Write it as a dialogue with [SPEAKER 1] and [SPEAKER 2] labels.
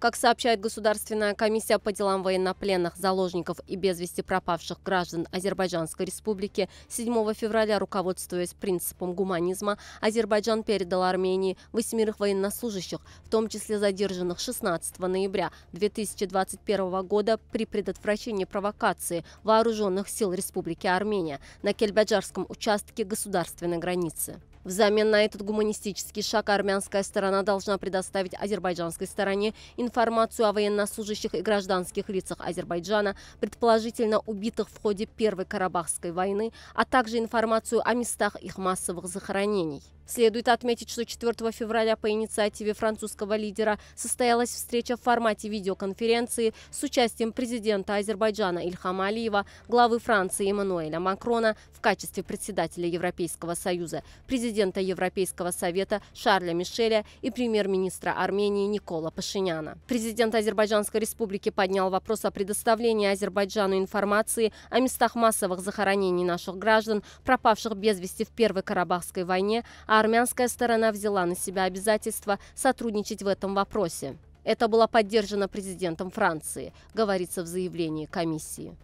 [SPEAKER 1] Как сообщает Государственная комиссия по делам военнопленных, заложников и без вести пропавших граждан Азербайджанской республики, 7 февраля, руководствуясь принципом гуманизма, Азербайджан передал Армении восьмерых военнослужащих, в том числе задержанных 16 ноября 2021 года при предотвращении провокации вооруженных сил Республики Армения на Кельбаджарском участке государственной границы. Взамен на этот гуманистический шаг армянская сторона должна предоставить азербайджанской стороне информацию о военнослужащих и гражданских лицах Азербайджана, предположительно убитых в ходе Первой Карабахской войны, а также информацию о местах их массовых захоронений. Следует отметить, что 4 февраля по инициативе французского лидера состоялась встреча в формате видеоконференции с участием президента Азербайджана Ильхама Алиева, главы Франции Эммануэля Макрона в качестве председателя Европейского Союза, президента президента Европейского совета Шарля Мишеля и премьер-министра Армении Никола Пашиняна. Президент Азербайджанской республики поднял вопрос о предоставлении Азербайджану информации о местах массовых захоронений наших граждан, пропавших без вести в Первой Карабахской войне, а армянская сторона взяла на себя обязательство сотрудничать в этом вопросе. Это было поддержано президентом Франции, говорится в заявлении комиссии.